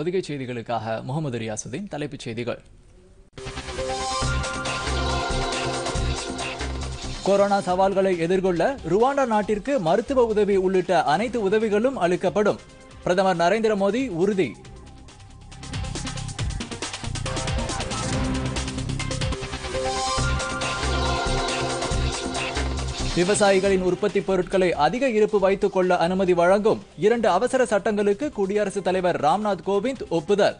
பொதிகை செய்திகளுக்காக முகமது ரியாசுதீன் தலைப்புச் செய்திகள் கொரோனா சவால்களை எதிர்கொள்ள ருவாண்டா நாட்டிற்கு மருத்துவ உதவி உள்ளிட்ட அனைத்து உதவிகளும் அளிக்கப்படும் பிரதமர் நரேந்திர மோடி உறுதி விவசாயிகளின் உற்பத்தி பொருட்களை அதிக இருப்பு வைத்துக் கொள்ள அனுமதி வழங்கும் இரண்டு அவசர சட்டங்களுக்கு குடியரசுத் தலைவர் ராம்நாத் கோவிந்த் ஒப்புதல்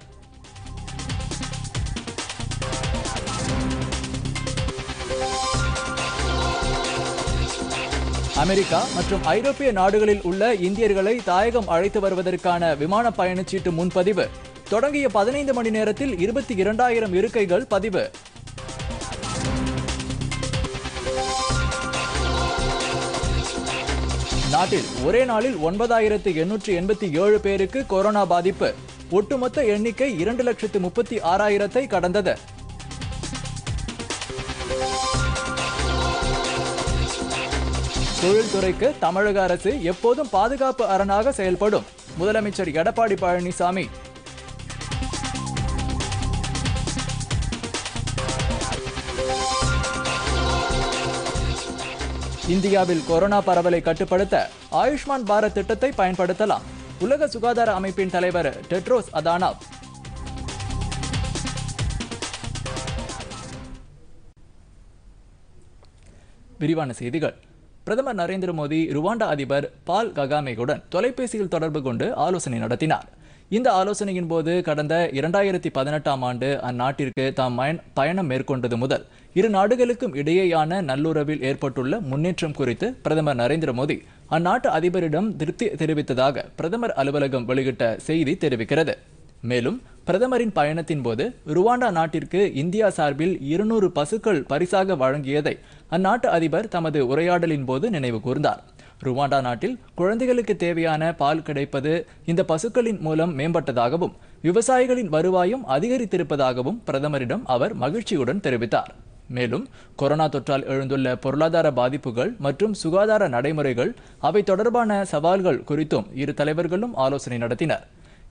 அமெரிக்கா மற்றும் ஐரோப்பிய நாடுகளில் உள்ள இந்தியர்களை தாயகம் அழைத்து வருவதற்கான விமான பயணச்சீட்டு முன்பதிவு தொடங்கிய பதினைந்து மணி நேரத்தில் இருபத்தி இரண்டாயிரம் இருக்கைகள் பதிவு நாட்டில் ஒரே நாளில் ஒன்பதாயிரத்து எண்ணூற்று எண்பத்தி ஏழு பேருக்கு கொரோனா பாதிப்பு ஒட்டுமொத்த எண்ணிக்கை இரண்டு லட்சத்து முப்பத்தி ஆறாயிரத்தை கடந்தது தொழில்துறைக்கு தமிழக அரசு எப்போதும் பாதுகாப்பு அரணாக செயல்படும் முதலமைச்சர் எடப்பாடி பழனிசாமி இந்தியாவில் கொரோனா பரவலை கட்டுப்படுத்த ஆயுஷ்மான் பாரத் திட்டத்தை பயன்படுத்தலாம் உலக சுகாதார அமைப்பின் தலைவர் டெட்ரோஸ் அதானாவ் விரிவான செய்திகள் பிரதமர் நரேந்திர மோடி ருவாண்டா அதிபர் பால் ககாமேகுடன் தொலைபேசியில் தொடர்பு கொண்டு ஆலோசனை நடத்தினார் இந்த ஆலோசனையின் போது கடந்த இரண்டாயிரத்தி பதினெட்டாம் ஆண்டு அந்நாட்டிற்கு தாம் பயணம் மேற்கொண்டது முதல் இரு நாடுகளுக்கும் இடையேயான நல்லுறவில் ஏற்பட்டுள்ள முன்னேற்றம் குறித்து பிரதமர் நரேந்திர மோடி அந்நாட்டு அதிபரிடம் திருப்தி தெரிவித்ததாக பிரதமர் அலுவலகம் வெளியிட்ட செய்தி தெரிவிக்கிறது மேலும் பிரதமரின் பயணத்தின் போது ருவாண்டா நாட்டிற்கு இந்தியா சார்பில் இருநூறு பசுக்கள் பரிசாக வழங்கியதை அந்நாட்டு அதிபர் தமது உரையாடலின் போது நினைவு கூர்ந்தார் ருவாண்டா நாட்டில் குழந்தைகளுக்கு தேவையான பால் கிடைப்பது இந்த பசுக்களின் மூலம் மேம்பட்டதாகவும் விவசாயிகளின் வருவாயும் அதிகரித்திருப்பதாகவும் பிரதமரிடம் அவர் மகிழ்ச்சியுடன் தெரிவித்தார் மேலும் கொரோனா தொற்றால் எழுந்துள்ள பொருளாதார பாதிப்புகள் மற்றும் சுகாதார நடைமுறைகள் அவை தொடர்பான சவால்கள் குறித்தும் இரு தலைவர்களும் ஆலோசனை நடத்தினர்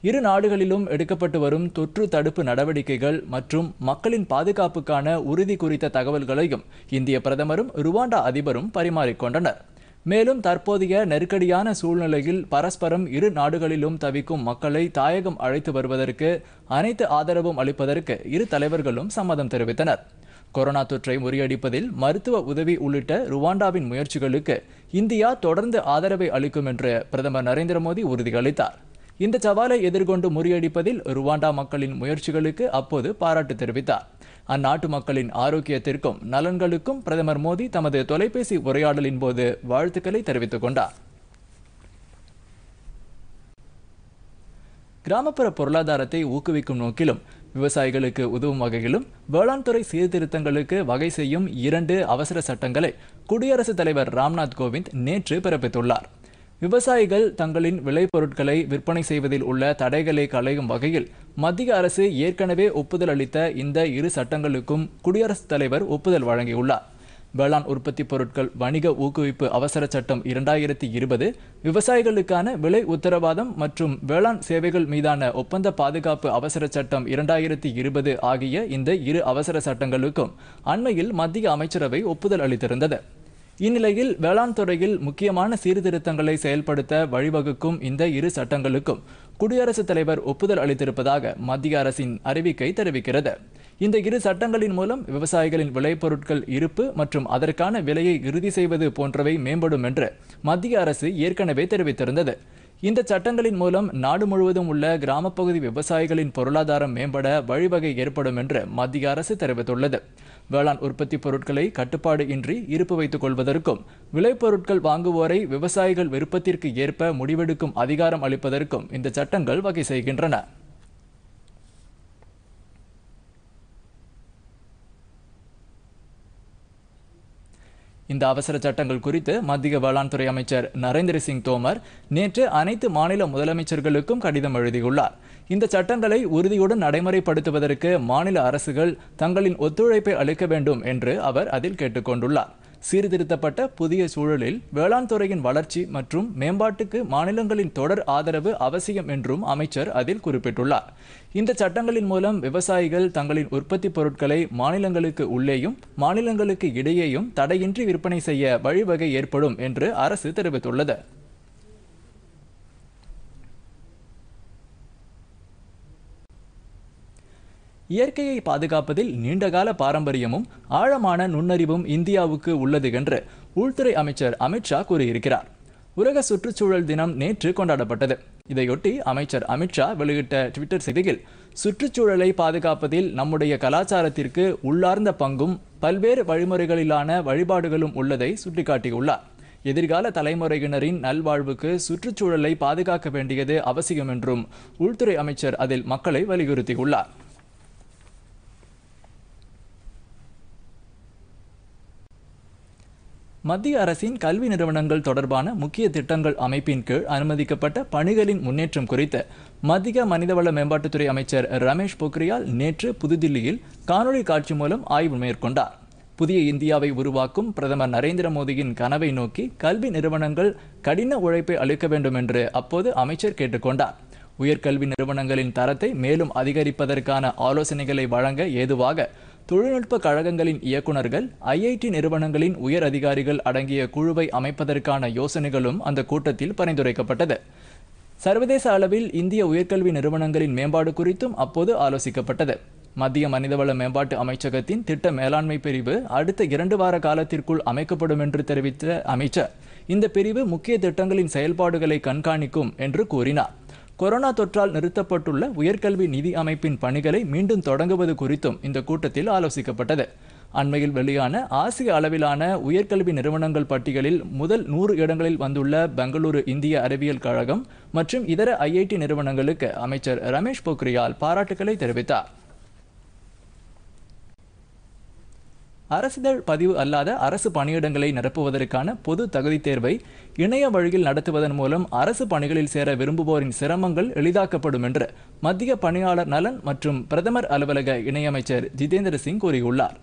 இரு நாடுகளிலும் எடுக்கப்பட்டு வரும் தொற்று தடுப்பு நடவடிக்கைகள் மற்றும் மக்களின் பாதுகாப்புக்கான உறுதி குறித்த தகவல்களையும் இந்திய பிரதமரும் ருவாண்டா அதிபரும் பரிமாறிக்கொண்டனர் மேலும் தற்போதைய நெருக்கடியான சூழ்நிலையில் பரஸ்பரம் இரு நாடுகளிலும் தவிக்கும் மக்களை தாயகம் அழைத்து வருவதற்கு அனைத்து ஆதரவும் அளிப்பதற்கு இரு தலைவர்களும் சம்மதம் தெரிவித்தனர் கொரோனா தொற்றை முறியடிப்பதில் மருத்துவ உதவி உள்ளிட்ட ருவாண்டாவின் முயற்சிகளுக்கு இந்தியா தொடர்ந்து ஆதரவை அளிக்கும் என்று பிரதமர் நரேந்திர மோடி உறுதியளித்தார் இந்த சவாலை எதிர்கொண்டு முறியடிப்பதில் ருவாண்டா மக்களின் முயற்சிகளுக்கு அப்போது பாராட்டு தெரிவித்தார் அந்நாட்டு மக்களின் ஆரோக்கியத்திற்கும் நலன்களுக்கும் பிரதமர் மோடி தமது தொலைபேசி உரையாடலின் போது வாழ்த்துக்களை தெரிவித்துக் கொண்டார் கிராமப்புற பொருளாதாரத்தை ஊக்குவிக்கும் நோக்கிலும் விவசாயிகளுக்கு உதவும் வகையிலும் வேளாண் துறை சீர்திருத்தங்களுக்கு வகை செய்யும் இரண்டு அவசர சட்டங்களை குடியரசுத் தலைவர் ராம்நாத் கோவிந்த் நேற்று பிறப்பித்துள்ளார் விவசாயிகள் தங்களின் விளைபொருட்களை விற்பனை செய்வதில் உள்ள தடைகளை களையும் வகையில் மத்திய அரசு ஏற்கனவே ஒப்புதல் அளித்த இந்த இரு சட்டங்களுக்கும் குடியரசுத் தலைவர் ஒப்புதல் வழங்கியுள்ளார் வேளாண் உற்பத்தி பொருட்கள் வணிக ஊக்குவிப்பு அவசர சட்டம் இரண்டாயிரத்தி இருபது விவசாயிகளுக்கான விலை உத்தரவாதம் மற்றும் வேளாண் சேவைகள் மீதான ஒப்பந்த பாதுகாப்பு அவசர சட்டம் இரண்டாயிரத்தி இருபது ஆகிய இந்த இரு அவசர சட்டங்களுக்கும் அண்மையில் மத்திய அமைச்சரவை ஒப்புதல் அளித்திருந்தது இந்நிலையில் வேளாண் துறையில் முக்கியமான சீர்திருத்தங்களை செயல்படுத்த வழிவகுக்கும் இந்த இரு சட்டங்களுக்கும் குடியரசுத் தலைவர் ஒப்புதல் அளித்திருப்பதாக மத்திய அரசின் அறிவிக்கை தெரிவிக்கிறது இந்த இரு சட்டங்களின் மூலம் விவசாயிகளின் விளைபொருட்கள் இருப்பு மற்றும் அதற்கான விலையை இறுதி செய்வது போன்றவை மேம்படும் என்று மத்திய அரசு ஏற்கனவே தெரிவித்திருந்தது இந்த சட்டங்களின் மூலம் நாடு முழுவதும் உள்ள கிராமப்பகுதி விவசாயிகளின் பொருளாதாரம் மேம்பட வழிவகை ஏற்படும் என்று மத்திய அரசு தெரிவித்துள்ளது வேளாண் உற்பத்தி பொருட்களை கட்டுப்பாடு இன்றி இருப்பு வைத்துக் கொள்வதற்கும் விளைபொருட்கள் வாங்குவோரை விவசாயிகள் விருப்பத்திற்கு ஏற்ப முடிவெடுக்கும் அதிகாரம் அளிப்பதற்கும் இந்த சட்டங்கள் வகை செய்கின்றன இந்த அவசர சட்டங்கள் குறித்து மத்திய வேளாண் துறை அமைச்சர் நரேந்திர சிங் தோமர் நேற்று அனைத்து மாநில முதலமைச்சர்களுக்கும் கடிதம் எழுதியுள்ளார் இந்த சட்டங்களை உறுதியுடன் நடைமுறைப்படுத்துவதற்கு மாநில அரசுகள் தங்களின் ஒத்துழைப்பை அளிக்க வேண்டும் என்று அவர் அதில் கேட்டுக்கொண்டுள்ளார் சீர்திருத்தப்பட்ட புதிய சூழலில் வேளாண் துறையின் வளர்ச்சி மற்றும் மேம்பாட்டுக்கு மாநிலங்களின் தொடர் ஆதரவு அவசியம் என்றும் அமைச்சர் அதில் குறிப்பிட்டுள்ளார் இந்த சட்டங்களின் மூலம் விவசாயிகள் தங்களின் உற்பத்தி பொருட்களை மாநிலங்களுக்கு உள்ளேயும் மாநிலங்களுக்கு இடையேயும் தடையின்றி விற்பனை செய்ய வழிவகை ஏற்படும் என்று அரசு தெரிவித்துள்ளது இயற்கையை பாதுகாப்பதில் நீண்டகால பாரம்பரியமும் ஆழமான நுண்ணறிவும் இந்தியாவுக்கு உள்ளது என்று உள்துறை அமைச்சர் அமித்ஷா கூறியிருக்கிறார் உலக சுற்றுச்சூழல் தினம் நேற்று கொண்டாடப்பட்டது இதையொட்டி அமைச்சர் அமித்ஷா வெளியிட்ட ட்விட்டர் செய்தியில் சுற்றுச்சூழலை பாதுகாப்பதில் நம்முடைய கலாச்சாரத்திற்கு உள்ளார்ந்த பங்கும் பல்வேறு வழிமுறைகளிலான வழிபாடுகளும் உள்ளதை சுட்டிக்காட்டியுள்ளார் எதிர்கால தலைமுறையினரின் நல்வாழ்வுக்கு சுற்றுச்சூழலை பாதுகாக்க வேண்டியது அவசியம் என்றும் உள்துறை அமைச்சர் அதில் மக்களை வலியுறுத்தியுள்ளார் மத்திய அரசின் கல்வி நிறுவனங்கள் தொடர்பான முக்கிய திட்டங்கள் அமைப்பின் கீழ் அனுமதிக்கப்பட்ட பணிகளின் முன்னேற்றம் குறித்து மத்திய மனிதவள மேம்பாட்டுத்துறை அமைச்சர் ரமேஷ் பொக்ரியால் நேற்று புதுதில்லியில் காணொலி காட்சி மூலம் ஆய்வு மேற்கொண்டார் புதிய இந்தியாவை உருவாக்கும் பிரதமர் நரேந்திர மோடியின் கனவை நோக்கி கல்வி நிறுவனங்கள் கடின உழைப்பை அளிக்க வேண்டும் என்று அப்போது அமைச்சர் கேட்டுக்கொண்டார் உயர்கல்வி நிறுவனங்களின் தரத்தை மேலும் அதிகரிப்பதற்கான ஆலோசனைகளை வழங்க ஏதுவாக தொழில்நுட்ப கழகங்களின் இயக்குநர்கள் ஐஐடி நிறுவனங்களின் உயர் அதிகாரிகள் அடங்கிய குழுவை அமைப்பதற்கான யோசனைகளும் அந்த கூட்டத்தில் பரிந்துரைக்கப்பட்டது சர்வதேச அளவில் இந்திய உயர்கல்வி நிறுவனங்களின் மேம்பாடு குறித்தும் அப்போது ஆலோசிக்கப்பட்டது மத்திய மனிதவள மேம்பாட்டு அமைச்சகத்தின் திட்ட மேலாண்மை பிரிவு அடுத்த இரண்டு வார காலத்திற்குள் அமைக்கப்படும் என்று தெரிவித்த அமைச்சர் இந்த பிரிவு முக்கிய திட்டங்களின் செயல்பாடுகளை கண்காணிக்கும் என்று கூறினார் கொரோனா தொற்றால் நிறுத்தப்பட்டுள்ள உயர்கல்வி நிதி அமைப்பின் பணிகளை மீண்டும் தொடங்குவது குறித்தும் இந்த கூட்டத்தில் ஆலோசிக்கப்பட்டது அண்மையில் வெளியான ஆசிய அளவிலான உயர்கல்வி நிறுவனங்கள் பட்டியலில் முதல் நூறு இடங்களில் வந்துள்ள பெங்களூரு இந்திய அறிவியல் கழகம் மற்றும் இதர ஐஐடி நிறுவனங்களுக்கு அமைச்சர் ரமேஷ் பொக்ரியால் பாராட்டுக்களை தெரிவித்தார் அரசிதழ் பதிவு அல்லாத அரசு பணியிடங்களை நிரப்புவதற்கான பொது தகுதி தேர்வை இணைய வழியில் நடத்துவதன் மூலம் அரசு பணிகளில் சேர விரும்புவோரின் சிரமங்கள் எளிதாக்கப்படும் என்று மத்திய பணியாளர் நலன் மற்றும் பிரதமர் அலுவலக இணையமைச்சர் ஜிதேந்திர சிங் கூறியுள்ளார்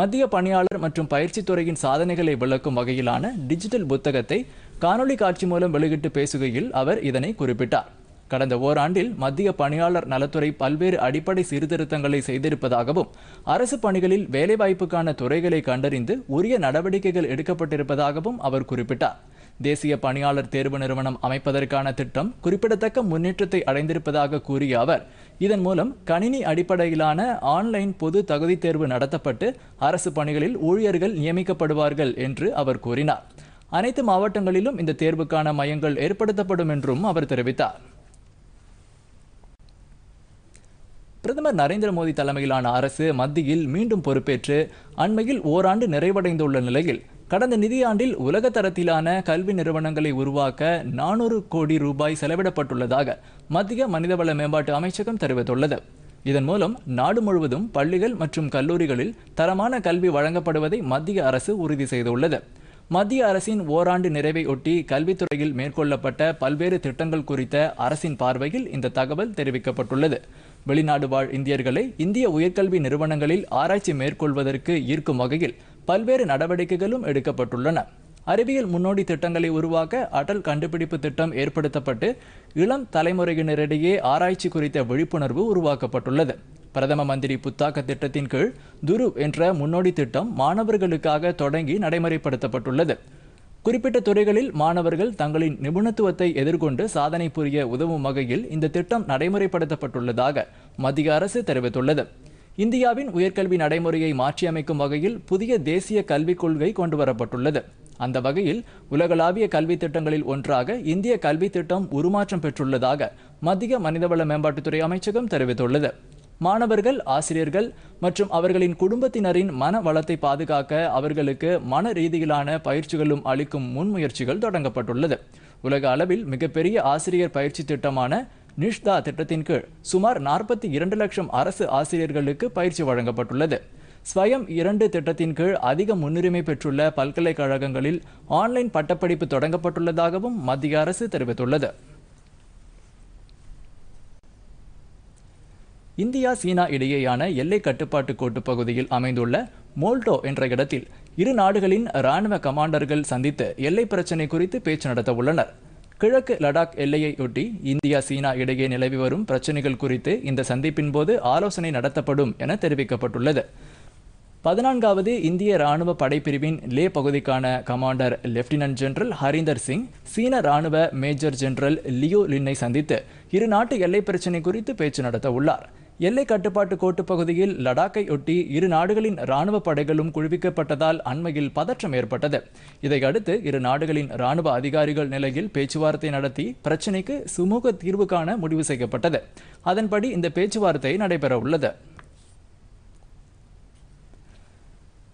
மத்திய பணியாளர் மற்றும் பயிற்சித்துறையின் சாதனைகளை விளக்கும் வகையிலான டிஜிட்டல் புத்தகத்தை காணொலி காட்சி மூலம் வெளியிட்டு பேசுகையில் அவர் இதனை குறிப்பிட்டார் கடந்த ஓராண்டில் மத்திய பணியாளர் நலத்துறை பல்வேறு அடிப்படை சீர்திருத்தங்களை செய்திருப்பதாகவும் அரசு பணிகளில் வேலைவாய்ப்புக்கான துறைகளை கண்டறிந்து உரிய நடவடிக்கைகள் எடுக்கப்பட்டிருப்பதாகவும் அவர் குறிப்பிட்டார் தேசிய பணியாளர் தேர்வு நிறுவனம் அமைப்பதற்கான திட்டம் குறிப்பிடத்தக்க முன்னேற்றத்தை அடைந்திருப்பதாக கூறிய அவர் இதன் மூலம் கணினி அடிப்படையிலான ஆன்லைன் பொது தகுதி தேர்வு நடத்தப்பட்டு அரசு பணிகளில் ஊழியர்கள் நியமிக்கப்படுவார்கள் என்று அவர் கூறினார் அனைத்து மாவட்டங்களிலும் இந்த தேர்வுக்கான மையங்கள் ஏற்படுத்தப்படும் என்றும் அவர் தெரிவித்தார் பிரதமர் நரேந்திர மோடி தலைமையிலான அரசு மத்தியில் மீண்டும் பொறுப்பேற்று அண்மையில் ஓராண்டு நிறைவடைந்துள்ள நிலையில் கடந்த நிதியாண்டில் உலக தரத்திலான கல்வி நிறுவனங்களை உருவாக்க நானூறு கோடி ரூபாய் செலவிடப்பட்டுள்ளதாக மத்திய மனிதவள மேம்பாட்டு அமைச்சகம் தெரிவித்துள்ளது இதன் மூலம் நாடு முழுவதும் பள்ளிகள் மற்றும் கல்லூரிகளில் தரமான கல்வி வழங்கப்படுவதை மத்திய அரசு உறுதி செய்துள்ளது மத்திய அரசின் ஓராண்டு நிறைவை ஒட்டி கல்வித்துறையில் மேற்கொள்ளப்பட்ட பல்வேறு திட்டங்கள் குறித்த அரசின் பார்வையில் இந்த தகவல் தெரிவிக்கப்பட்டுள்ளது வெளிநாடு வாழ் இந்தியர்களை இந்திய உயர்கல்வி நிறுவனங்களில் ஆராய்ச்சி மேற்கொள்வதற்கு ஈர்க்கும் வகையில் பல்வேறு நடவடிக்கைகளும் எடுக்கப்பட்டுள்ளன அறிவியல் முன்னோடி திட்டங்களை உருவாக்க அடல் கண்டுபிடிப்பு திட்டம் ஏற்படுத்தப்பட்டு இளம் தலைமுறையினரிடையே ஆராய்ச்சி குறித்த விழிப்புணர்வு உருவாக்கப்பட்டுள்ளது பிரதம மந்திரி புத்தாக்க திட்டத்தின் கீழ் துருவ் என்ற முன்னோடி திட்டம் மாணவர்களுக்காக தொடங்கி நடைமுறைப்படுத்தப்பட்டுள்ளது குறிப்பிட்ட துறைகளில் மாணவர்கள் தங்களின் நிபுணத்துவத்தை எதிர்கொண்டு சாதனை புரிய உதவும் வகையில் இந்த திட்டம் நடைமுறைப்படுத்தப்பட்டுள்ளதாக மத்திய அரசு தெரிவித்துள்ளது இந்தியாவின் உயர்கல்வி நடைமுறையை மாற்றியமைக்கும் வகையில் புதிய தேசிய கல்விக் கொள்கை கொண்டுவரப்பட்டுள்ளது அந்த வகையில் உலகளாவிய கல்வி திட்டங்களில் ஒன்றாக இந்திய கல்வி திட்டம் உருமாற்றம் பெற்றுள்ளதாக மத்திய மனிதவள மேம்பாட்டுத்துறை அமைச்சகம் தெரிவித்துள்ளது மாணவர்கள் ஆசிரியர்கள் மற்றும் அவர்களின் குடும்பத்தினரின் மன வளத்தை பாதுகாக்க அவர்களுக்கு மன ரீதியிலான பயிற்சிகளும் அளிக்கும் முன்முயற்சிகள் தொடங்கப்பட்டுள்ளது உலக அளவில் மிகப்பெரிய ஆசிரியர் பயிற்சி திட்டமான நிஷ்தா திட்டத்தின் கீழ் சுமார் நாற்பத்தி இரண்டு லட்சம் அரசு ஆசிரியர்களுக்கு பயிற்சி வழங்கப்பட்டுள்ளது ஸ்வயம் இரண்டு திட்டத்தின் கீழ் அதிக முன்னுரிமை பெற்றுள்ள பல்கலைக்கழகங்களில் ஆன்லைன் பட்டப்படிப்பு தொடங்கப்பட்டுள்ளதாகவும் மத்திய அரசு தெரிவித்துள்ளது இந்தியா சீனா இடையேயான எல்லை கட்டுப்பாட்டு கோட்டு பகுதியில் அமைந்துள்ள மோல்டோ என்ற இடத்தில் இரு நாடுகளின் இராணுவ கமாண்டர்கள் சந்தித்து எல்லை பிரச்சினை குறித்து பேச்சு நடத்த உள்ளனர் கிழக்கு லடாக் எல்லையையொட்டி இந்தியா சீனா இடையே நிலவி வரும் பிரச்சனைகள் குறித்து இந்த சந்திப்பின் போது ஆலோசனை நடத்தப்படும் என தெரிவிக்கப்பட்டுள்ளது பதினான்காவது இந்திய ராணுவ படைப்பிரிவின் லே பகுதிக்கான commander lieutenant general Harinder Singh சீன ராணுவ மேஜர் ஜெனரல் லியோ லின்னை சந்தித்து இரு நாட்டு எல்லை பிரச்சினை குறித்து பேச்சு நடத்த உள்ளார் எல்லை கட்டுப்பாட்டு கோட்டு பகுதியில் லடாக்கை ஒட்டி இரு நாடுகளின் ராணுவ படைகளும் குழுவிக்கப்பட்டதால் அண்மையில் பதற்றம் ஏற்பட்டது இதையடுத்து இரு நாடுகளின் ராணுவ அதிகாரிகள் நிலையில் பேச்சுவார்த்தை நடத்தி பிரச்சினைக்கு சுமூக தீர்வு காண முடிவு செய்யப்பட்டது அதன்படி இந்த பேச்சுவார்த்தை நடைபெறவுள்ளது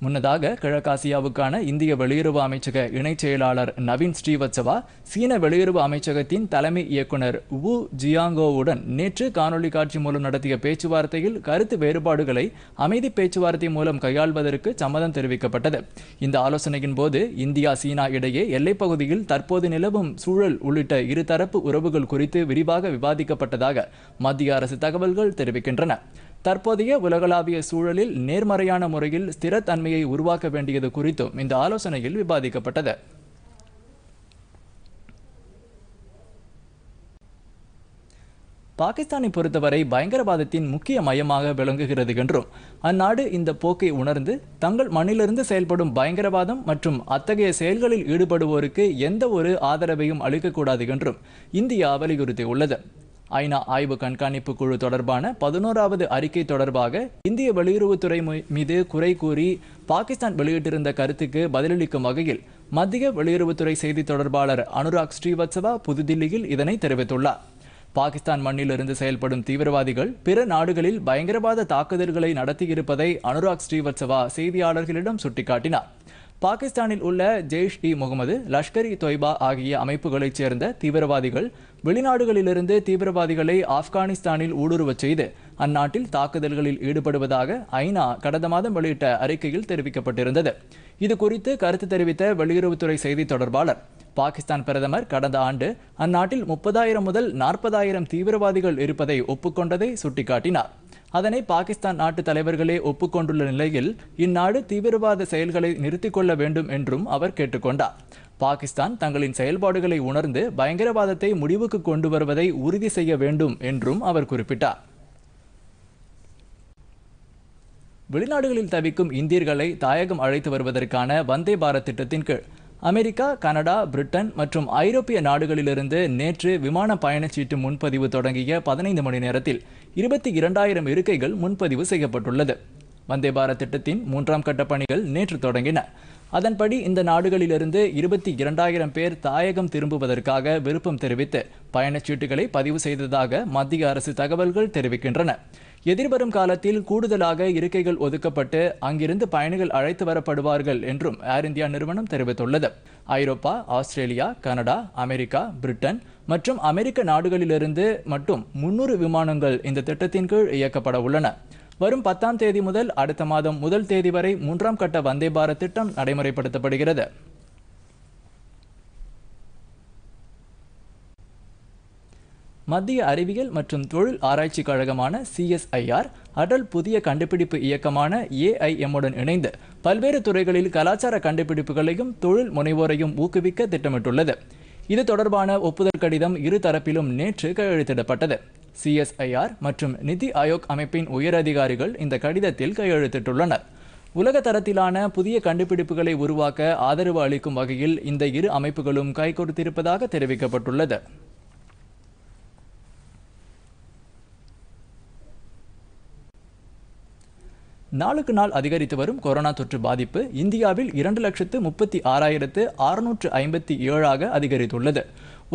முன்னதாக கிழக்காசியாவுக்கான இந்திய வெளியுறவு அமைச்சக இணைச் செயலாளர் நவீன் ஸ்ரீவத்சவா சீன வெளியுறவு அமைச்சகத்தின் தலைமை இயக்குனர் வு ஜியாங்கோவுடன் நேற்று காணொலி காட்சி மூலம் நடத்திய பேச்சுவார்த்தையில் கருத்து வேறுபாடுகளை அமைதி பேச்சுவார்த்தை மூலம் கையாள்வதற்கு சம்மதம் தெரிவிக்கப்பட்டது இந்த ஆலோசனையின் போது இந்தியா சீனா இடையே எல்லைப் பகுதியில் தற்போது நிலவும் சூழல் உள்ளிட்ட இருதரப்பு உறவுகள் குறித்து விரிவாக விவாதிக்கப்பட்டதாக மத்திய அரசு தகவல்கள் தெரிவிக்கின்றன தற்போதைய உலகளாவிய சூழலில் நேர்மறையான முறையில் ஸ்திரத்தன்மையை உருவாக்க வேண்டியது குறித்தும் இந்த ஆலோசனையில் விவாதிக்கப்பட்டது பாகிஸ்தானை பொறுத்தவரை பயங்கரவாதத்தின் முக்கிய மையமாக விளங்குகிறது என்றும் அந்நாடு இந்த போக்கை உணர்ந்து தங்கள் மண்ணிலிருந்து செயல்படும் பயங்கரவாதம் மற்றும் அத்தகைய செயல்களில் ஈடுபடுவோருக்கு எந்த ஒரு ஆதரவையும் அளிக்கக்கூடாது என்றும் இந்தியா வலியுறுத்தியுள்ளது ஐநா ஆய்வு கண்காணிப்பு குழு தொடர்பான பதினோராவது அறிக்கை தொடர்பாக இந்திய வெளியுறவுத்துறை மீது குறை கூறி பாகிஸ்தான் வெளியிட்டிருந்த கருத்துக்கு பதிலளிக்கும் வகையில் மத்திய வெளியுறவுத்துறை செய்தி தொடர்பாளர் அனுராக் ஸ்ரீவத்சவா புதுதில்லியில் இதனை தெரிவித்துள்ளார் பாகிஸ்தான் மண்ணிலிருந்து செயல்படும் தீவிரவாதிகள் பிற நாடுகளில் பயங்கரவாத தாக்குதல்களை நடத்தியிருப்பதை அனுராக் ஸ்ரீவத்சவா செய்தியாளர்களிடம் சுட்டிக்காட்டினார் பாகிஸ்தானில் உள்ள ஜெய்ஷ் இ முகமது லஷ்கர் இ தொய்பா ஆகிய அமைப்புகளைச் சேர்ந்த தீவிரவாதிகள் வெளிநாடுகளிலிருந்து தீவிரவாதிகளை ஆப்கானிஸ்தானில் ஊடுருவச் செய்து அந்நாட்டில் தாக்குதல்களில் ஈடுபடுவதாக ஐநா கடந்த மாதம் வெளியிட்ட அறிக்கையில் தெரிவிக்கப்பட்டிருந்தது இது குறித்து கருத்து தெரிவித்த வெளியுறவுத்துறை செய்தி தொடர்பாளர் பாகிஸ்தான் பிரதமர் கடந்த ஆண்டு அந்நாட்டில் முப்பதாயிரம் முதல் நாற்பதாயிரம் தீவிரவாதிகள் இருப்பதை ஒப்புக்கொண்டதை சுட்டிக்காட்டினார் அதனை பாகிஸ்தான் நாட்டு தலைவர்களே ஒப்புக்கொண்டுள்ள நிலையில் இந்நாடு தீவிரவாத செயல்களை நிறுத்திக் கொள்ள வேண்டும் என்றும் அவர் கேட்டுக்கொண்டார் பாகிஸ்தான் தங்களின் செயல்பாடுகளை உணர்ந்து பயங்கரவாதத்தை முடிவுக்கு கொண்டு வருவதை உறுதி செய்ய வேண்டும் என்றும் அவர் குறிப்பிட்டார் வெளிநாடுகளில் தவிக்கும் இந்தியர்களை தாயகம் அழைத்து வருவதற்கான வந்தே பாரத் திட்டத்தின் கீழ் அமெரிக்கா கனடா பிரிட்டன் மற்றும் ஐரோப்பிய நாடுகளிலிருந்து நேற்று விமான பயணச்சீட்டு முன்பதிவு தொடங்கிய பதினைந்து மணி நேரத்தில் இருபத்தி இரண்டாயிரம் இருக்கைகள் முன்பதிவு செய்யப்பட்டுள்ளது வந்தே பாரத் திட்டத்தின் மூன்றாம் கட்ட பணிகள் நேற்று தொடங்கின அதன்படி இந்த நாடுகளிலிருந்து இருபத்தி இரண்டாயிரம் பேர் தாயகம் திரும்புவதற்காக விருப்பம் தெரிவித்து பயணச்சீட்டுகளை பதிவு செய்ததாக மத்திய அரசு தகவல்கள் தெரிவிக்கின்றன எதிர்வரும் காலத்தில் கூடுதலாக இருக்கைகள் ஒதுக்கப்பட்டு அங்கிருந்து பயணிகள் அழைத்து வரப்படுவார்கள் என்றும் ஏர் இந்தியா நிறுவனம் தெரிவித்துள்ளது ஐரோப்பா ஆஸ்திரேலியா கனடா அமெரிக்கா பிரிட்டன் மற்றும் அமெரிக்க நாடுகளிலிருந்து மட்டும் முன்னூறு விமானங்கள் இந்த திட்டத்தின் கீழ் இயக்கப்பட உள்ளன வரும் பத்தாம் தேதி முதல் அடுத்த மாதம் முதல் தேதி வரை மூன்றாம் கட்ட வந்தே பாரத் திட்டம் நடைமுறைப்படுத்தப்படுகிறது மத்திய அறிவியல் மற்றும் தொழில் ஆராய்ச்சி கழகமான சிஎஸ்ஐஆர் அடல் புதிய கண்டுபிடிப்பு இயக்கமான ஏஐஎம்முடன் இணைந்து பல்வேறு துறைகளில் கலாச்சார கண்டுபிடிப்புகளையும் தொழில் முனைவோரையும் ஊக்குவிக்க திட்டமிட்டுள்ளது இது தொடர்பான ஒப்புதல் கடிதம் இரு தரப்பிலும் நேற்று கையெழுத்திடப்பட்டது சிஎஸ்ஐஆர் மற்றும் நிதி ஆயோக் அமைப்பின் உயரதிகாரிகள் இந்த கடிதத்தில் கையெழுத்திட்டுள்ளனர் உலக தரத்திலான புதிய கண்டுபிடிப்புகளை உருவாக்க ஆதரவு அளிக்கும் வகையில் இந்த இரு அமைப்புகளும் கைகொடுத்திருப்பதாக தெரிவிக்கப்பட்டுள்ளது நாளுக்கு நாள் அதிகரித்து வரும் கொரோனா தொற்று பாதிப்பு இந்தியாவில் இரண்டு லட்சத்து முப்பத்தி ஆறாயிரத்து அறுநூற்று ஐம்பத்தி ஏழாக அதிகரித்துள்ளது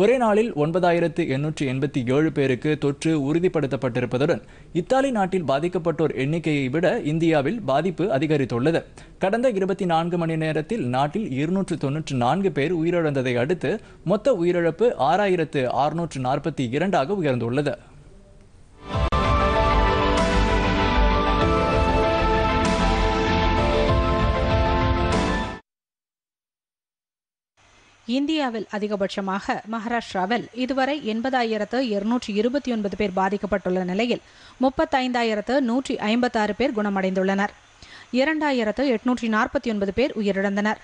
ஒரே நாளில் ஒன்பதாயிரத்து எண்ணூற்று எண்பத்தி ஏழு பேருக்கு தொற்று உறுதிப்படுத்தப்பட்டிருப்பதுடன் இத்தாலி நாட்டில் பாதிக்கப்பட்டோர் எண்ணிக்கையை விட இந்தியாவில் பாதிப்பு அதிகரித்துள்ளது கடந்த இருபத்தி நான்கு மணி நேரத்தில் நாட்டில் இருநூற்று தொன்னூற்று நான்கு பேர் உயிரிழந்ததை அடுத்து மொத்த உயிரிழப்பு ஆறாயிரத்து அறுநூற்று நாற்பத்தி இரண்டாக உயர்ந்துள்ளது இந்தியாவில் அதிகபட்சமாக மகாராஷ்டிராவில் இதுவரை எண்பதாயிரத்து இருநூற்றி இருபத்தி ஒன்பது பேர் பாதிக்கப்பட்டுள்ள நிலையில் முப்பத்தைந்தாயிரத்து நூற்றி ஐம்பத்தாறு பேர் குணமடைந்துள்ளனர் இரண்டாயிரத்து எட்நூற்றி நாற்பத்தி ஒன்பது பேர் உயிரிழந்தனர்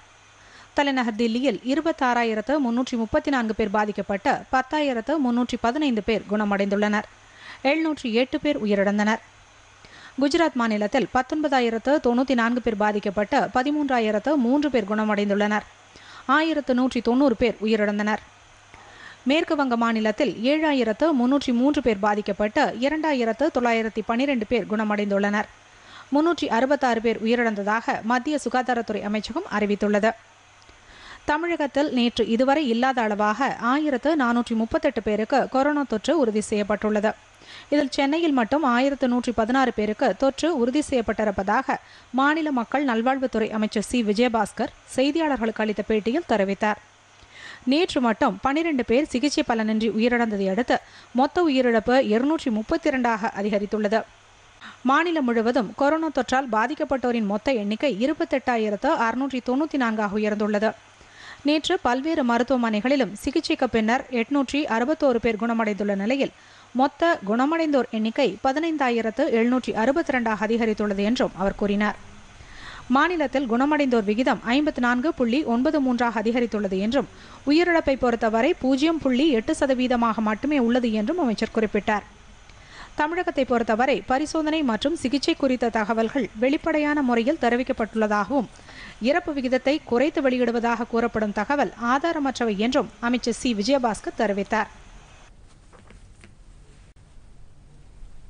தலைநகர் தில்லியில் இருபத்தாறாயிரத்து முன்னூற்றி முப்பத்தி நான்கு பேர் பாதிக்கப்பட்டு பத்தாயிரத்து முன்னூற்றி பதினைந்து பேர் குணமடைந்துள்ளனர் எழுநூற்றி எட்டு பேர் உயிரிழந்தனர் குஜராத் மாநிலத்தில் பத்தொன்பதாயிரத்து தொண்ணூற்றி நான்கு பேர் பாதிக்கப்பட்டு பதிமூன்றாயிரத்து மூன்று பேர் குணமடைந்துள்ளனர் ஆயிரத்து நூற்றி தொண்ணூறு பேர் உயிரிழந்தனர் மேற்கு வங்க மாநிலத்தில் ஏழாயிரத்து முன்னூற்றி மூன்று பேர் பாதிக்கப்பட்டு இரண்டாயிரத்து தொள்ளாயிரத்தி பனிரெண்டு பேர் குணமடைந்துள்ளனர் முன்னூற்றி அறுபத்தாறு பேர் உயிரிழந்ததாக மத்திய சுகாதாரத்துறை அமைச்சகம் அறிவித்துள்ளது தமிழகத்தில் நேற்று இதுவரை இல்லாத அளவாக ஆயிரத்து நானூற்றி முப்பத்தெட்டு பேருக்கு கொரோனா தொற்று உறுதி செய்யப்பட்டுள்ளது இதில் சென்னையில் மட்டும் ஆயிரத்து நூற்றி பதினாறு பேருக்கு தொற்று உறுதி செய்யப்பட்டிருப்பதாக மாநில மக்கள் நல்வாழ்வுத்துறை அமைச்சர் சி விஜயபாஸ்கர் செய்தியாளர்களுக்கு அளித்த பேட்டியில் தெரிவித்தார் நேற்று மட்டும் பனிரெண்டு பேர் சிகிச்சை பலனின்றி உயிரிழந்ததை அடுத்து மொத்த உயிரிழப்பு இருநூற்றி முப்பத்தி இரண்டாக அதிகரித்துள்ளது மாநிலம் முழுவதும் கொரோனா தொற்றால் பாதிக்கப்பட்டோரின் மொத்த எண்ணிக்கை இருபத்தெட்டாயிரத்து அறுநூற்றி தொண்ணூற்றி நான்காக உயர்ந்துள்ளது நேற்று பல்வேறு மருத்துவமனைகளிலும் சிகிச்சைக்கு பின்னர் எட்நூற்றி அறுபத்தோரு பேர் குணமடைந்துள்ள நிலையில் மொத்த குணமடைந்தோர் எண்ணிக்கை பதினைந்தாயிரத்து எழுநூற்றி அறுபத்தி ரெண்டாக அதிகரித்துள்ளது என்றும் அவர் கூறினார் மாநிலத்தில் குணமடைந்தோர் விகிதம் ஐம்பத்தி நான்கு புள்ளி ஒன்பது மூன்றாக அதிகரித்துள்ளது என்றும் உயிரிழப்பை பொறுத்தவரை பூஜ்ஜியம் புள்ளி எட்டு சதவீதமாக மட்டுமே உள்ளது என்றும் அமைச்சர் குறிப்பிட்டார் தமிழகத்தை பொறுத்தவரை பரிசோதனை மற்றும் சிகிச்சை குறித்த தகவல்கள் வெளிப்படையான முறையில் தெரிவிக்கப்பட்டுள்ளதாகவும் இறப்பு விகிதத்தை குறைத்து வெளியிடுவதாக கூறப்படும் தகவல் ஆதாரமற்றவை என்றும் அமைச்சர் சி விஜயபாஸ்கர் தெரிவித்தார்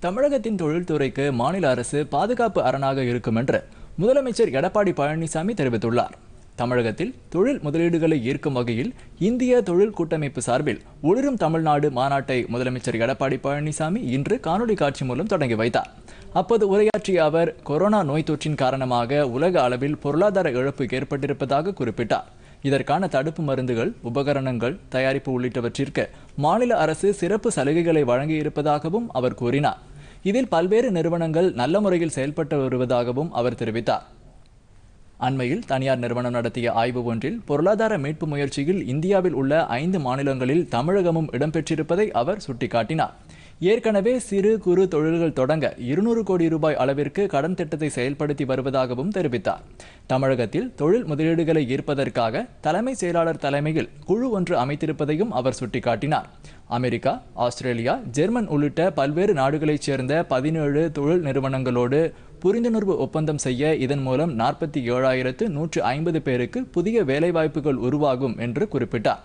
தமிழகத்தின் தொழில்துறைக்கு மாநில அரசு பாதுகாப்பு அரணாக இருக்கும் என்று முதலமைச்சர் எடப்பாடி பழனிசாமி தெரிவித்துள்ளார் தமிழகத்தில் தொழில் முதலீடுகளை ஈர்க்கும் வகையில் இந்திய தொழில் கூட்டமைப்பு சார்பில் ஒளிரும் தமிழ்நாடு மாநாட்டை முதலமைச்சர் எடப்பாடி பழனிசாமி இன்று காணொலி காட்சி மூலம் தொடங்கி வைத்தார் அப்போது உரையாற்றிய அவர் கொரோனா நோய் தொற்றின் காரணமாக உலக அளவில் பொருளாதார இழப்பு ஏற்பட்டிருப்பதாக குறிப்பிட்டார் இதற்கான தடுப்பு மருந்துகள் உபகரணங்கள் தயாரிப்பு உள்ளிட்டவற்றிற்கு மாநில அரசு சிறப்பு சலுகைகளை வழங்கியிருப்பதாகவும் அவர் கூறினார் இதில் பல்வேறு நிறுவனங்கள் நல்ல முறையில் செயல்பட்டு வருவதாகவும் அவர் தெரிவித்தார் அண்மையில் தனியார் நிறுவனம் நடத்திய ஆய்வு ஒன்றில் பொருளாதார மீட்பு முயற்சியில் இந்தியாவில் உள்ள ஐந்து மாநிலங்களில் தமிழகமும் இடம்பெற்றிருப்பதை அவர் சுட்டிக்காட்டினார் ஏற்கனவே சிறு குறு தொழில்கள் தொடங்க இருநூறு கோடி ரூபாய் அளவிற்கு கடன் திட்டத்தை செயல்படுத்தி வருவதாகவும் தெரிவித்தார் தமிழகத்தில் தொழில் முதலீடுகளை ஈர்ப்பதற்காக தலைமை செயலாளர் தலைமையில் குழு ஒன்று அமைத்திருப்பதையும் அவர் சுட்டிக்காட்டினார் அமெரிக்கா ஆஸ்திரேலியா ஜெர்மன் உள்ளிட்ட பல்வேறு நாடுகளைச் சேர்ந்த பதினேழு தொழில் நிறுவனங்களோடு புரிந்துணர்வு ஒப்பந்தம் செய்ய இதன் மூலம் நாற்பத்தி ஏழாயிரத்து நூற்று ஐம்பது பேருக்கு புதிய வேலைவாய்ப்புகள் உருவாகும் என்று குறிப்பிட்டார்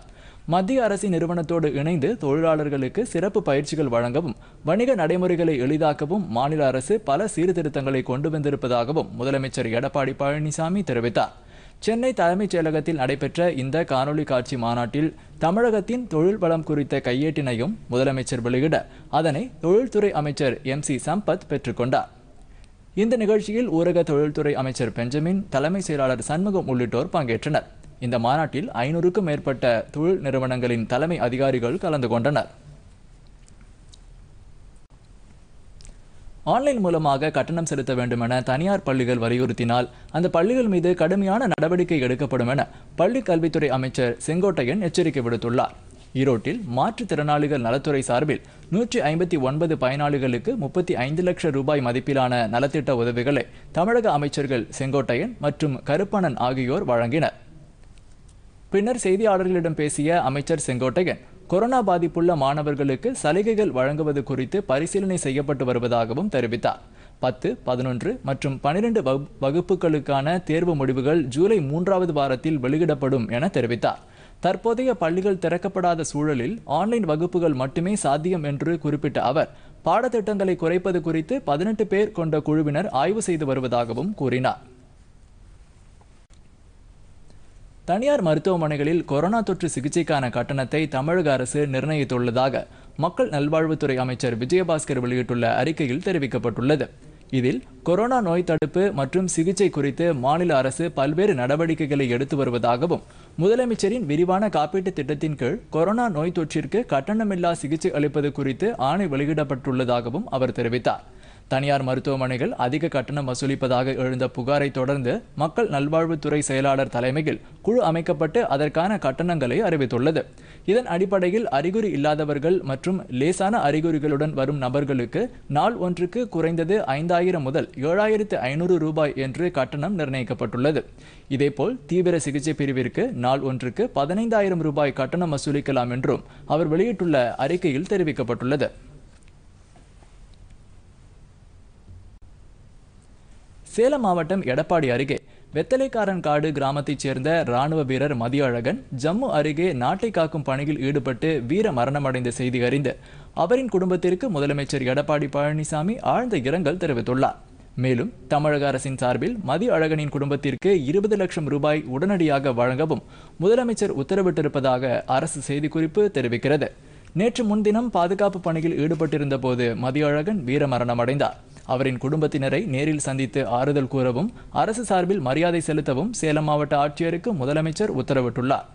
மத்திய அரசின் நிறுவனத்தோடு இணைந்து தொழிலாளர்களுக்கு சிறப்பு பயிற்சிகள் வழங்கவும் வணிக நடைமுறைகளை எளிதாக்கவும் மாநில அரசு பல சீர்திருத்தங்களை கொண்டு வந்திருப்பதாகவும் முதலமைச்சர் எடப்பாடி பழனிசாமி தெரிவித்தார் சென்னை தலைமைச் செயலகத்தில் நடைபெற்ற இந்த காணொலி காட்சி மாநாட்டில் தமிழகத்தின் தொழில் வளம் குறித்த கையேட்டினையும் முதலமைச்சர் வெளியிட அதனை தொழில்துறை அமைச்சர் எம் சி சம்பத் பெற்றுக்கொண்டார் இந்த நிகழ்ச்சியில் ஊரக தொழில்துறை அமைச்சர் பெஞ்சமின் தலைமை செயலாளர் சண்முகம் உள்ளிட்டோர் பங்கேற்றனர் இந்த மாநாட்டில் ஐநூறுக்கும் மேற்பட்ட தொழில் நிறுவனங்களின் தலைமை அதிகாரிகள் கலந்து கொண்டனர் ஆன்லைன் மூலமாக கட்டணம் செலுத்த வேண்டுமென தனியார் பள்ளிகள் வலியுறுத்தினால் அந்த பள்ளிகள் மீது கடுமையான நடவடிக்கை எடுக்கப்படும் என பள்ளி கல்வித்துறை அமைச்சர் செங்கோட்டையன் எச்சரிக்கை விடுத்துள்ளார் ஈரோட்டில் மாற்றுத்திறனாளிகள் நலத்துறை சார்பில் நூற்றி ஐம்பத்தி ஒன்பது பயனாளிகளுக்கு முப்பத்தி ஐந்து லட்சம் ரூபாய் மதிப்பிலான நலத்திட்ட உதவிகளை தமிழக அமைச்சர்கள் செங்கோட்டையன் மற்றும் கருப்பணன் ஆகியோர் வழங்கினர் பின்னர் செய்தியாளர்களிடம் பேசிய அமைச்சர் செங்கோட்டையன் கொரோனா பாதிப்புள்ள மாணவர்களுக்கு சலுகைகள் வழங்குவது குறித்து பரிசீலனை செய்யப்பட்டு வருவதாகவும் தெரிவித்தார் பத்து பதினொன்று மற்றும் பனிரெண்டு வகுப்புகளுக்கான தேர்வு முடிவுகள் ஜூலை மூன்றாவது வாரத்தில் வெளியிடப்படும் என தெரிவித்தார் தற்போதைய பள்ளிகள் திறக்கப்படாத சூழலில் ஆன்லைன் வகுப்புகள் மட்டுமே சாத்தியம் என்று குறிப்பிட்ட அவர் பாடத்திட்டங்களை குறைப்பது குறித்து பதினெட்டு பேர் கொண்ட குழுவினர் ஆய்வு செய்து வருவதாகவும் கூறினார் தனியார் மருத்துவமனைகளில் கொரோனா தொற்று சிகிச்சைக்கான கட்டணத்தை தமிழக அரசு நிர்ணயித்துள்ளதாக மக்கள் நல்வாழ்வுத்துறை அமைச்சர் விஜயபாஸ்கர் வெளியிட்டுள்ள அறிக்கையில் தெரிவிக்கப்பட்டுள்ளது இதில் கொரோனா நோய் தடுப்பு மற்றும் சிகிச்சை குறித்து மாநில அரசு பல்வேறு நடவடிக்கைகளை எடுத்து வருவதாகவும் முதலமைச்சரின் விரிவான காப்பீட்டுத் திட்டத்தின் கீழ் கொரோனா நோய் தொற்றிற்கு கட்டணமில்லா சிகிச்சை அளிப்பது குறித்து ஆணை வெளியிடப்பட்டுள்ளதாகவும் அவர் தெரிவித்தார் தனியார் மருத்துவமனைகள் அதிக கட்டணம் வசூலிப்பதாக எழுந்த புகாரை தொடர்ந்து மக்கள் நல்வாழ்வுத்துறை செயலாளர் தலைமையில் குழு அமைக்கப்பட்டு அதற்கான கட்டணங்களை அறிவித்துள்ளது இதன் அடிப்படையில் அறிகுறி இல்லாதவர்கள் மற்றும் லேசான அறிகுறிகளுடன் வரும் நபர்களுக்கு நாள் ஒன்றுக்கு குறைந்தது ஐந்தாயிரம் முதல் ஏழாயிரத்து ஐநூறு ரூபாய் என்று கட்டணம் நிர்ணயிக்கப்பட்டுள்ளது இதேபோல் தீவிர சிகிச்சை பிரிவிற்கு நாள் ஒன்றுக்கு பதினைந்தாயிரம் ரூபாய் கட்டணம் வசூலிக்கலாம் என்றும் அவர் வெளியிட்டுள்ள அறிக்கையில் தெரிவிக்கப்பட்டுள்ளது சேலம் மாவட்டம் எடப்பாடி அருகே வெத்தலைக்காரன் காடு கிராமத்தைச் சேர்ந்த ராணுவ வீரர் மதியழகன் ஜம்மு அருகே நாட்டை காக்கும் பணியில் ஈடுபட்டு வீர மரணமடைந்த செய்தி அறிந்த அவரின் குடும்பத்திற்கு முதலமைச்சர் எடப்பாடி பழனிசாமி ஆழ்ந்த இரங்கல் தெரிவித்துள்ளார் மேலும் தமிழக அரசின் சார்பில் மதி அழகனின் குடும்பத்திற்கு இருபது லட்சம் ரூபாய் உடனடியாக வழங்கவும் முதலமைச்சர் உத்தரவிட்டிருப்பதாக அரசு செய்திக்குறிப்பு தெரிவிக்கிறது நேற்று முன்தினம் பாதுகாப்பு பணியில் ஈடுபட்டிருந்த போது மதியழகன் வீரமரணமடைந்தார் அவரின் குடும்பத்தினரை நேரில் சந்தித்து ஆறுதல் கூறவும் அரசு சார்பில் மரியாதை செலுத்தவும் சேலம் மாவட்ட ஆட்சியருக்கு முதலமைச்சர் உத்தரவிட்டுள்ளார்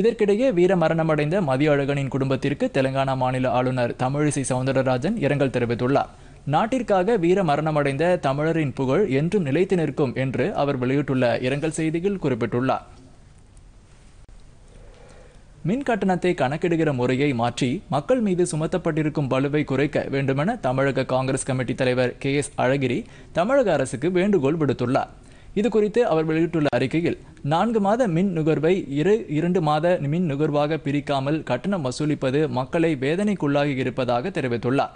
இதற்கிடையே வீர மரணமடைந்த மதிய அழகனின் குடும்பத்திற்கு தெலங்கானா மாநில ஆளுநர் தமிழிசை சவுந்தரராஜன் இரங்கல் தெரிவித்துள்ளார் நாட்டிற்காக வீர மரணமடைந்த தமிழரின் புகழ் என்றும் நிலைத்து நிற்கும் என்று அவர் வெளியிட்டுள்ள இரங்கல் செய்தியில் குறிப்பிட்டுள்ளார் மின் கட்டணத்தை கணக்கிடுகிற முறையை மாற்றி மக்கள் மீது சுமத்தப்பட்டிருக்கும் பலுவை குறைக்க வேண்டுமென தமிழக காங்கிரஸ் கமிட்டி தலைவர் கே எஸ் அழகிரி தமிழக அரசுக்கு வேண்டுகோள் விடுத்துள்ளார் இது குறித்து அவர் வெளியிட்டுள்ள அறிக்கையில் நான்கு மாத மின் நுகர்வை இரு இரண்டு மாத மின் நுகர்வாக பிரிக்காமல் கட்டணம் வசூலிப்பது மக்களை வேதனைக்குள்ளாகி இருப்பதாக தெரிவித்துள்ளார்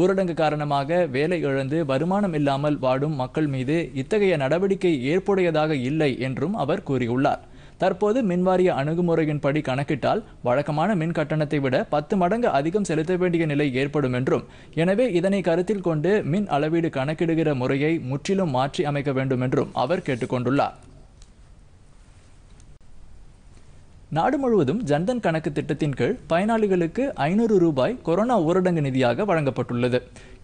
ஊரடங்கு காரணமாக வேலை இழந்து வருமானம் இல்லாமல் வாடும் மக்கள் மீது இத்தகைய நடவடிக்கை ஏற்புடையதாக இல்லை என்றும் அவர் கூறியுள்ளார் தற்போது மின்வாரிய அணுகுமுறையின்படி கணக்கிட்டால் வழக்கமான மின் கட்டணத்தை விட பத்து மடங்கு அதிகம் செலுத்த வேண்டிய நிலை ஏற்படும் என்றும் எனவே இதனை கருத்தில் கொண்டு மின் அளவீடு கணக்கிடுகிற முறையை முற்றிலும் மாற்றி அமைக்க வேண்டும் என்றும் அவர் கேட்டுக்கொண்டுள்ளார் நாடு முழுவதும் ஜன்தன் கணக்கு திட்டத்தின் கீழ் பயனாளிகளுக்கு ஐநூறு ரூபாய் கொரோனா ஊரடங்கு நிதியாக வழங்கப்பட்டுள்ளது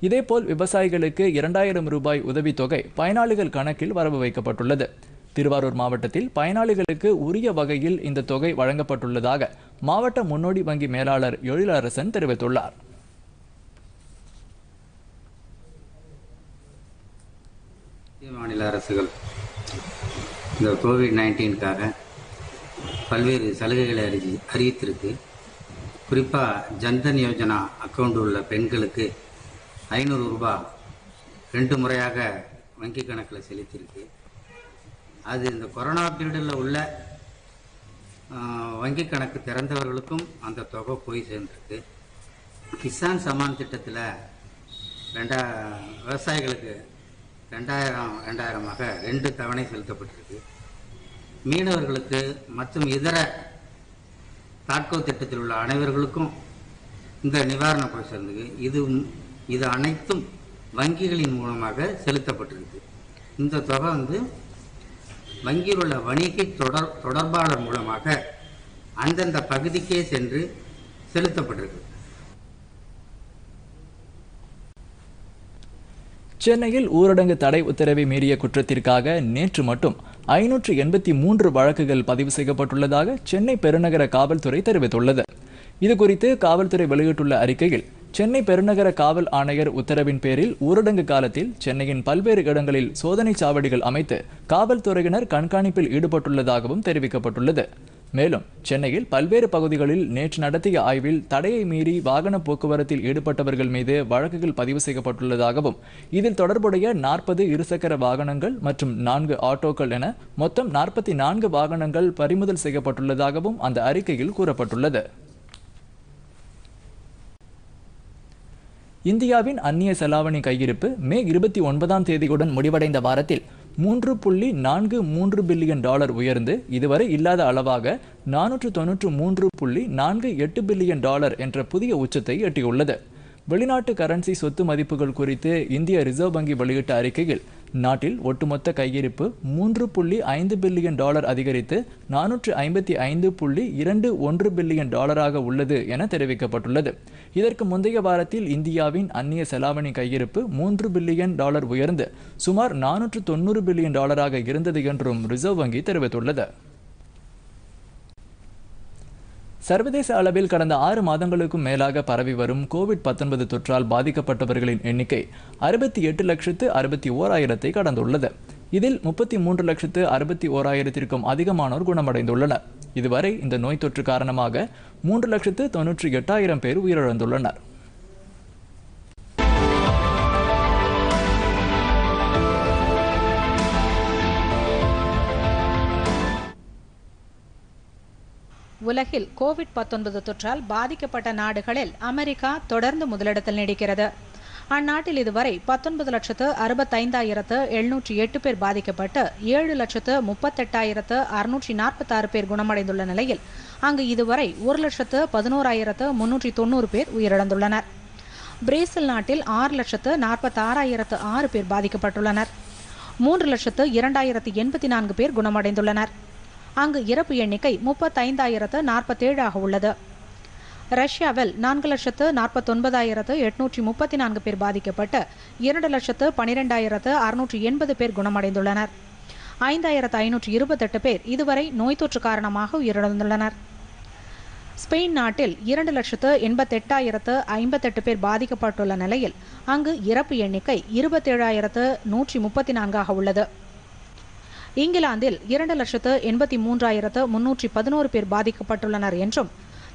இதேபோல் விவசாயிகளுக்கு இரண்டாயிரம் ரூபாய் உதவித்தொகை பயனாளிகள் கணக்கில் வரவு வைக்கப்பட்டுள்ளது திருவாரூர் மாவட்டத்தில் பயனாளிகளுக்கு உரிய வகையில் இந்த தொகை வழங்கப்பட்டுள்ளதாக மாவட்ட முன்னோடி வங்கி மேலாளர் எழிலரசன் தெரிவித்துள்ளார் மாநில அரசுகள் இந்த கோவிட் நைன்டீனுக்காக பல்வேறு சலுகைகளை அறிவி அறிவித்திருக்கு குறிப்பாக ஜன்தன் யோஜனா அக்கௌண்ட் உள்ள பெண்களுக்கு ஐநூறு ரூபாய் ரெண்டு முறையாக வங்கி கணக்கில் செலுத்தியிருக்கு அது இந்த கொரோனா பீரியடில் உள்ள வங்கி கணக்கு திறந்தவர்களுக்கும் அந்த தொகை போய் சேர்ந்துருக்கு கிசான் சமான் திட்டத்தில் ரெண்டா விவசாயிகளுக்கு ரெண்டாயிரம் ரெண்டாயிரமாக ரெண்டு தவணை செலுத்தப்பட்டிருக்கு மீனவர்களுக்கு மற்றும் இதர தாக்கோ திட்டத்தில் உள்ள அனைவர்களுக்கும் இந்த நிவாரணம் போய் சேர்ந்தது இது இது அனைத்தும் வங்கிகளின் மூலமாக செலுத்தப்பட்டிருக்கு இந்த தொகை வந்து வங்கியில் உள்ள வணிக தொடர் தொடர்பாளர் மூலமாக அந்தந்த பகுதிக்கே சென்று செலுத்தப்பட்டிருக்கு சென்னையில் ஊரடங்கு தடை உத்தரவை மீறிய குற்றத்திற்காக நேற்று மட்டும் ஐநூற்று எண்பத்தி மூன்று வழக்குகள் பதிவு செய்யப்பட்டுள்ளதாக சென்னை பெருநகர காவல்துறை தெரிவித்துள்ளது இதுகுறித்து காவல்துறை வெளியிட்டுள்ள அறிக்கையில் சென்னை பெருநகர காவல் ஆணையர் உத்தரவின் பேரில் ஊரடங்கு காலத்தில் சென்னையின் பல்வேறு இடங்களில் சோதனை சாவடிகள் அமைத்து காவல்துறையினர் கண்காணிப்பில் ஈடுபட்டுள்ளதாகவும் தெரிவிக்கப்பட்டுள்ளது மேலும் சென்னையில் பல்வேறு பகுதிகளில் நேற்று நடத்திய ஆய்வில் தடையை மீறி வாகன போக்குவரத்தில் ஈடுபட்டவர்கள் மீது வழக்குகள் பதிவு செய்யப்பட்டுள்ளதாகவும் இதில் தொடர்புடைய நாற்பது இருசக்கர வாகனங்கள் மற்றும் நான்கு ஆட்டோக்கள் என மொத்தம் நாற்பத்தி நான்கு வாகனங்கள் பறிமுதல் செய்யப்பட்டுள்ளதாகவும் அந்த அறிக்கையில் கூறப்பட்டுள்ளது இந்தியாவின் அந்நிய செலாவணி கையிருப்பு மே இருபத்தி ஒன்பதாம் தேதியுடன் முடிவடைந்த வாரத்தில் மூன்று புள்ளி நான்கு மூன்று பில்லியன் டாலர் உயர்ந்து இதுவரை இல்லாத அளவாக நானூற்று தொன்னூற்று மூன்று புள்ளி நான்கு எட்டு பில்லியன் டாலர் என்ற புதிய உச்சத்தை எட்டியுள்ளது வெளிநாட்டு கரன்சி சொத்து மதிப்புகள் குறித்து இந்திய ரிசர்வ் வங்கி வெளியிட்ட அறிக்கையில் நாட்டில் ஒட்டுமொத்த கையிருப்பு மூன்று புள்ளி ஐந்து பில்லியன் டாலர் அதிகரித்து நானூற்று ஐம்பத்தி ஐந்து புள்ளி இரண்டு ஒன்று பில்லியன் டாலராக உள்ளது என தெரிவிக்கப்பட்டுள்ளது இதற்கு முந்தைய வாரத்தில் இந்தியாவின் அந்நிய செலாவணி கையிருப்பு மூன்று பில்லியன் டாலர் உயர்ந்து சுமார் நானூற்று தொண்ணூறு பில்லியன் டாலராக இருந்தது என்றும் ரிசர்வ் வங்கி தெரிவித்துள்ளது சர்வதேச அளவில் கடந்த ஆறு மாதங்களுக்கும் மேலாக பரவி வரும் கோவிட் பத்தொன்பது தொற்றால் பாதிக்கப்பட்டவர்களின் எண்ணிக்கை அறுபத்தி எட்டு லட்சத்து அறுபத்தி ஓராயிரத்தை கடந்துள்ளது இதில் முப்பத்தி மூன்று லட்சத்து அறுபத்தி ஓராயிரத்திற்கும் அதிகமானோர் குணமடைந்துள்ளனர் இதுவரை இந்த நோய் தொற்று காரணமாக மூன்று லட்சத்து தொன்னூற்றி எட்டாயிரம் பேர் உயிரிழந்துள்ளனர் உலகில் கோவிட் பத்தொன்பது தொற்றால் பாதிக்கப்பட்ட நாடுகளில் அமெரிக்கா தொடர்ந்து முதலிடத்தில் நீடிக்கிறது அந்நாட்டில் இதுவரை பத்தொன்பது லட்சத்து அறுபத்தைந்தாயிரத்து எழுநூற்றி எட்டு பேர் பாதிக்கப்பட்டு ஏழு லட்சத்து முப்பத்தெட்டாயிரத்து அறுநூற்றி நாற்பத்தாறு பேர் குணமடைந்துள்ள நிலையில் அங்கு இதுவரை ஒரு லட்சத்து பதினோராயிரத்து முன்னூற்றி தொண்ணூறு பேர் உயிரிழந்துள்ளனர் பிரேசில் நாட்டில் ஆறு லட்சத்து நாற்பத்தாறாயிரத்து ஆறு பேர் பாதிக்கப்பட்டுள்ளனர் மூன்று லட்சத்து இரண்டாயிரத்து எண்பத்தி நான்கு பேர் குணமடைந்துள்ளனர் அங்கு இறப்பு எண்ணிக்கை முப்பத்தைந்தாயிரத்து நாற்பத்தேழாக உள்ளது ரஷ்யாவில் நான்கு லட்சத்து நாற்பத்தொன்பதாயிரத்து எட்நூற்றி முப்பத்தி நான்கு பேர் பாதிக்கப்பட்டு இரண்டு லட்சத்து பனிரெண்டாயிரத்து அறுநூற்றி எண்பது பேர் குணமடைந்துள்ளனர் ஐந்தாயிரத்து ஐநூற்றி இருபத்தெட்டு பேர் இதுவரை நோய் தொற்று காரணமாக உயிரிழந்துள்ளனர் ஸ்பெயின் நாட்டில் இரண்டு லட்சத்து எண்பத்தெட்டாயிரத்து ஐம்பத்தெட்டு பேர் பாதிக்கப்பட்டுள்ள நிலையில் அங்கு இறப்பு எண்ணிக்கை இருபத்தேழாயிரத்து நூற்றி முப்பத்தி நான்காக உள்ளது இங்கிலாந்தில் இரண்டு லட்சத்து எண்பத்தி மூன்றாயிரத்து முன்னூற்றி பதினோரு பேர் பாதிக்கப்பட்டுள்ளனர் என்றும்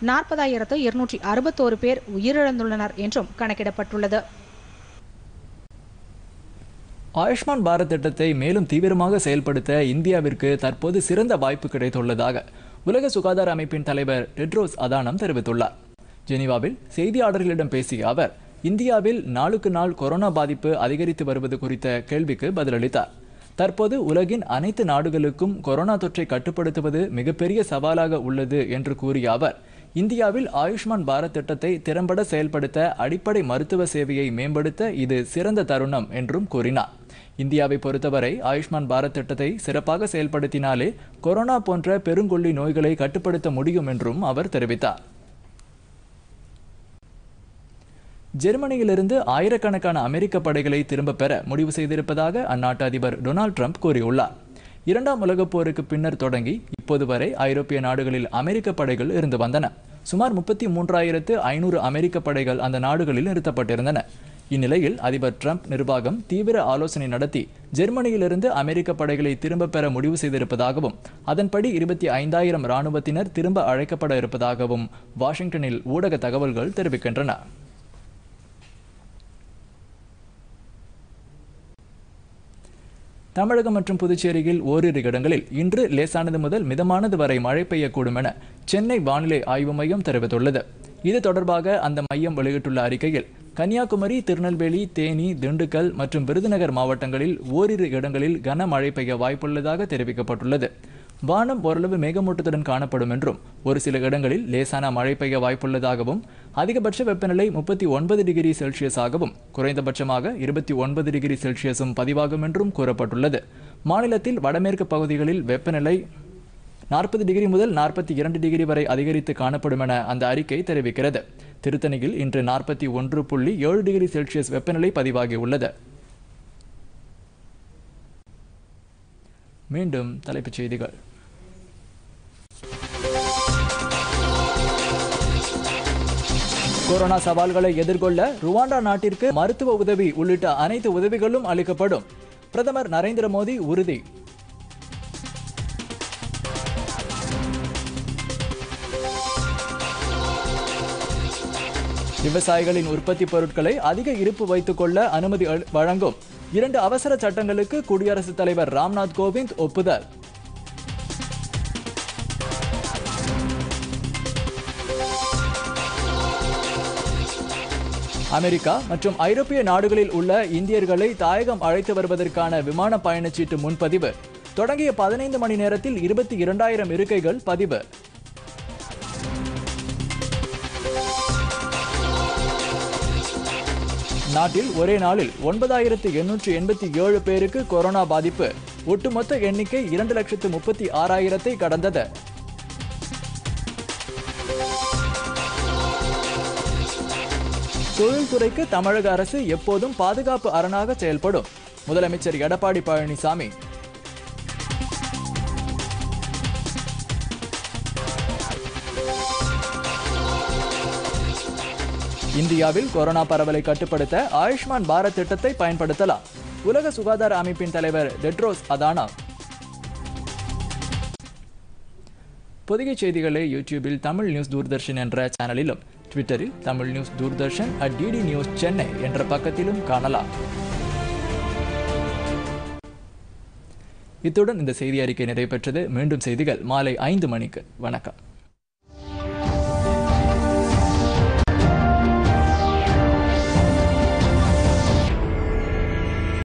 நாற்பதாயிரத்து இருநூற்றி அறுபத்தோரு பேர் உயிரிழந்துள்ளனர் என்றும் கணக்கிடப்பட்டுள்ளது ஆயுஷ்மான் பாரத் திட்டத்தை மேலும் தீவிரமாக செயல்படுத்த இந்தியாவிற்கு தற்போது சிறந்த வாய்ப்பு கிடைத்துள்ளதாக உலக சுகாதார அமைப்பின் தலைவர் டெட்ரோஸ் அதானம் தெரிவித்துள்ளார் ஜெனீவாவில் செய்தியாளர்களிடம் பேசிய அவர் இந்தியாவில் நாளுக்கு நாள் கொரோனா பாதிப்பு அதிகரித்து வருவது குறித்த கேள்விக்கு பதிலளித்தார் தற்போது உலகின் அனைத்து நாடுகளுக்கும் கொரோனா தொற்றை கட்டுப்படுத்துவது மிகப்பெரிய சவாலாக உள்ளது என்று கூறிய அவர் இந்தியாவில் ஆயுஷ்மான் பாரத் திட்டத்தை திறம்பட செயல்படுத்த அடிப்படை மருத்துவ சேவையை மேம்படுத்த இது சிறந்த தருணம் என்றும் கூறினார் இந்தியாவை பொறுத்தவரை ஆயுஷ்மான் பாரத் திட்டத்தை சிறப்பாக செயல்படுத்தினாலே கொரோனா போன்ற பெருங்கொல்லி நோய்களை கட்டுப்படுத்த முடியும் என்றும் அவர் தெரிவித்தார் ஜெர்மனியிலிருந்து ஆயிரக்கணக்கான அமெரிக்க படைகளை திரும்ப பெற முடிவு செய்திருப்பதாக அந்நாட்டு அதிபர் டொனால்ட் ட்ரம்ப் கூறியுள்ளார் இரண்டாம் உலகப் போருக்கு பின்னர் தொடங்கி இப்போது வரை ஐரோப்பிய நாடுகளில் அமெரிக்க படைகள் இருந்து வந்தன சுமார் முப்பத்தி மூன்றாயிரத்து ஐநூறு அமெரிக்க படைகள் அந்த நாடுகளில் நிறுத்தப்பட்டிருந்தன இந்நிலையில் அதிபர் ட்ரம்ப் நிர்வாகம் தீவிர ஆலோசனை நடத்தி ஜெர்மனியிலிருந்து அமெரிக்க படைகளை திரும்ப பெற முடிவு செய்திருப்பதாகவும் அதன்படி இருபத்தி ஐந்தாயிரம் இராணுவத்தினர் திரும்ப அழைக்கப்பட இருப்பதாகவும் வாஷிங்டனில் ஊடக தகவல்கள் தெரிவிக்கின்றன தமிழகம் மற்றும் புதுச்சேரியில் ஓரிரு இடங்களில் இன்று லேசானது முதல் மிதமானது வரை மழை பெய்யக்கூடும் என சென்னை வானிலை ஆய்வு மையம் தெரிவித்துள்ளது இது தொடர்பாக அந்த மையம் வெளியிட்டுள்ள அறிக்கையில் கன்னியாகுமரி திருநெல்வேலி தேனி திண்டுக்கல் மற்றும் விருதுநகர் மாவட்டங்களில் ஓரிரு இடங்களில் கனமழை பெய்ய வாய்ப்புள்ளதாக தெரிவிக்கப்பட்டுள்ளது வானம் ஓரளவு மேகமூட்டத்துடன் காணப்படும் என்றும் ஒரு சில இடங்களில் லேசான மழை பெய்ய வாய்ப்புள்ளதாகவும் அதிகபட்ச வெப்பநிலை முப்பத்தி ஒன்பது டிகிரி செல்சியஸாகவும் குறைந்தபட்சமாக இருபத்தி ஒன்பது டிகிரி செல்சியஸும் பதிவாகும் என்றும் கூறப்பட்டுள்ளது மாநிலத்தில் வடமேற்கு பகுதிகளில் வெப்பநிலை நாற்பது டிகிரி முதல் நாற்பத்தி இரண்டு டிகிரி வரை அதிகரித்து காணப்படும் என அந்த அறிக்கை தெரிவிக்கிறது திருத்தணியில் இன்று நாற்பத்தி ஒன்று புள்ளி ஏழு டிகிரி செல்சியஸ் வெப்பநிலை பதிவாகியுள்ளது மீண்டும் தலைப்புச் செய்திகள் கொரோனா சவால்களை எதிர்கொள்ள ருவாண்டா நாட்டிற்கு மருத்துவ உதவி உள்ளிட்ட அனைத்து உதவிகளும் அளிக்கப்படும் பிரதமர் நரேந்திர மோடி உறுதி விவசாயிகளின் உற்பத்தி பொருட்களை அதிக இருப்பு வைத்துக் கொள்ள அனுமதி வழங்கும் இரண்டு அவசர சட்டங்களுக்கு குடியரசுத் தலைவர் ராம்நாத் கோவிந்த் ஒப்புதல் அமெரிக்கா மற்றும் ஐரோப்பிய நாடுகளில் உள்ள இந்தியர்களை தாயகம் அழைத்து வருவதற்கான விமான பயணச்சீட்டு முன்பதிவு தொடங்கிய பதினைந்து மணி நேரத்தில் இருபத்தி இரண்டாயிரம் இருக்கைகள் பதிவு நாட்டில் ஒரே நாளில் ஒன்பதாயிரத்து எண்ணூற்று எண்பத்தி ஏழு பேருக்கு கொரோனா பாதிப்பு ஒட்டுமொத்த எண்ணிக்கை இரண்டு லட்சத்து முப்பத்தி ஆறாயிரத்தை கடந்தது தொழில்துறைக்கு தமிழக அரசு எப்போதும் பாதுகாப்பு அரணாக செயல்படும் முதலமைச்சர் எடப்பாடி பழனிசாமி இந்தியாவில் கொரோனா பரவலை கட்டுப்படுத்த ஆயுஷ்மான் பாரத் திட்டத்தை பயன்படுத்தலாம் உலக சுகாதார அமைப்பின் தலைவர் டெட்ரோஸ் அதானா பொதிகை செய்திகளை யூடியூபில் தமிழ் நியூஸ் தூர்தர்ஷன் என்ற சேனலிலும் ட்விட்டரில் Tamil news Doordarshan at DD news Chennai என்ற பக்கத்திலும் காணலாம் இத்துடன் இந்த செய்தி அறிக்கை நிறைவு பெற்றது மீண்டும் செய்திகள் மாலை ஐந்து மணிக்கு வணக்கம்